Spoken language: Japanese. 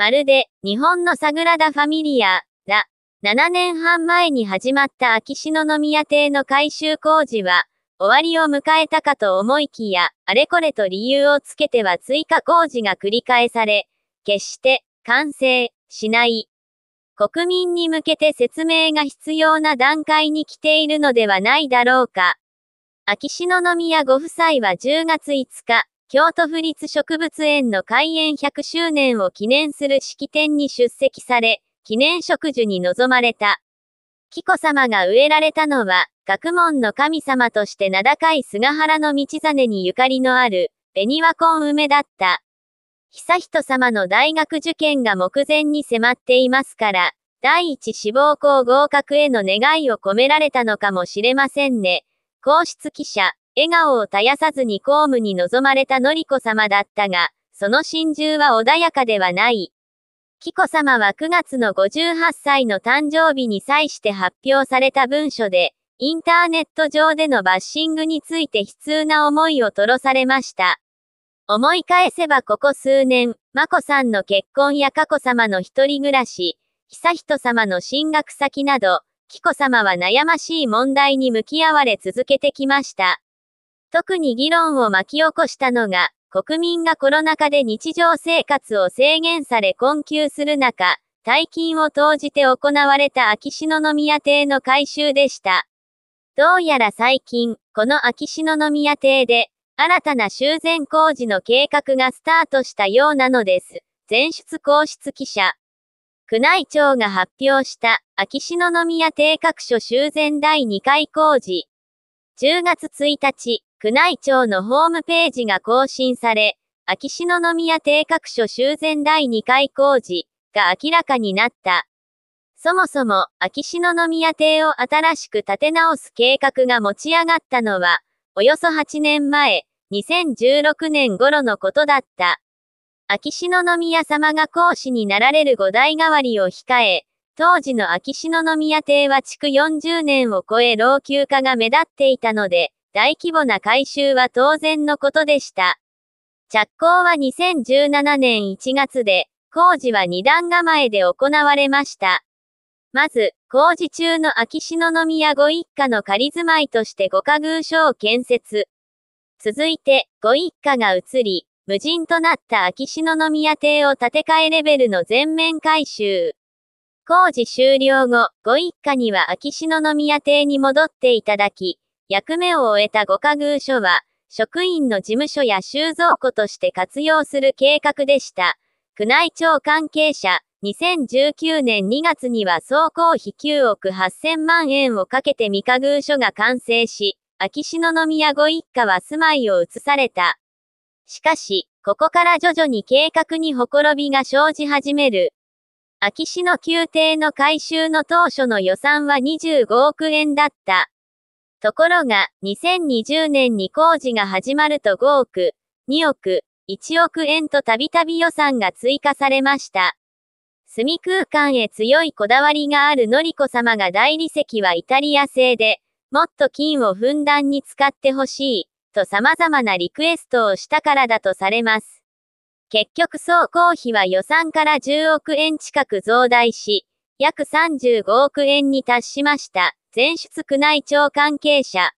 まるで、日本のサグラダ・ファミリア、だ。7年半前に始まった秋篠宮邸の改修工事は、終わりを迎えたかと思いきや、あれこれと理由をつけては追加工事が繰り返され、決して完成しない。国民に向けて説明が必要な段階に来ているのではないだろうか。秋篠宮ご夫妻は10月5日、京都府立植物園の開園100周年を記念する式典に出席され、記念植樹に臨まれた。紀子さまが植えられたのは、学問の神様として名高い菅原の道真にゆかりのある、紅和根梅だった。悠仁さまの大学受験が目前に迫っていますから、第一志望校合格への願いを込められたのかもしれませんね。皇室記者。笑顔を絶やさずに公務に臨まれた紀子様だったが、その心中は穏やかではない。紀子様は9月の58歳の誕生日に際して発表された文書で、インターネット上でのバッシングについて悲痛な思いを吐露されました。思い返せばここ数年、眞子さんの結婚や佳子様の一人暮らし、悠仁様の進学先など、紀子様は悩ましい問題に向き合われ続けてきました。特に議論を巻き起こしたのが、国民がコロナ禍で日常生活を制限され困窮する中、大金を投じて行われた秋篠宮邸の改修でした。どうやら最近、この秋篠宮邸で、新たな修繕工事の計画がスタートしたようなのです。前出皇室記者。宮内庁が発表した、秋篠宮邸各所修繕第2回工事、10月1日、宮内庁のホームページが更新され、秋篠宮邸各所修繕第2回工事が明らかになった。そもそも、秋篠宮邸を新しく建て直す計画が持ち上がったのは、およそ8年前、2016年頃のことだった。秋篠宮様が講師になられる五代代わりを控え、当時の秋篠宮邸は築40年を超え老朽化が目立っていたので、大規模な改修は当然のことでした。着工は2017年1月で、工事は二段構えで行われました。まず、工事中の秋篠宮ご一家の仮住まいとしてご家宮所を建設。続いて、ご一家が移り、無人となった秋篠宮邸を建て替えレベルの全面改修。工事終了後、ご一家には秋篠宮邸に戻っていただき、役目を終えた御家具所は、職員の事務所や収蔵庫として活用する計画でした。宮内庁関係者、2019年2月には総工費9億8000万円をかけて三家宮所が完成し、秋篠宮ご一家は住まいを移された。しかし、ここから徐々に計画にほころびが生じ始める。秋篠宮邸の改修の当初の予算は25億円だった。ところが、2020年に工事が始まると5億、2億、1億円とたびたび予算が追加されました。住空間へ強いこだわりがあるのりこ様が大理石はイタリア製で、もっと金をふんだんに使ってほしい、と様々なリクエストをしたからだとされます。結局総工費は予算から10億円近く増大し、約35億円に達しました。全出宮内庁関係者。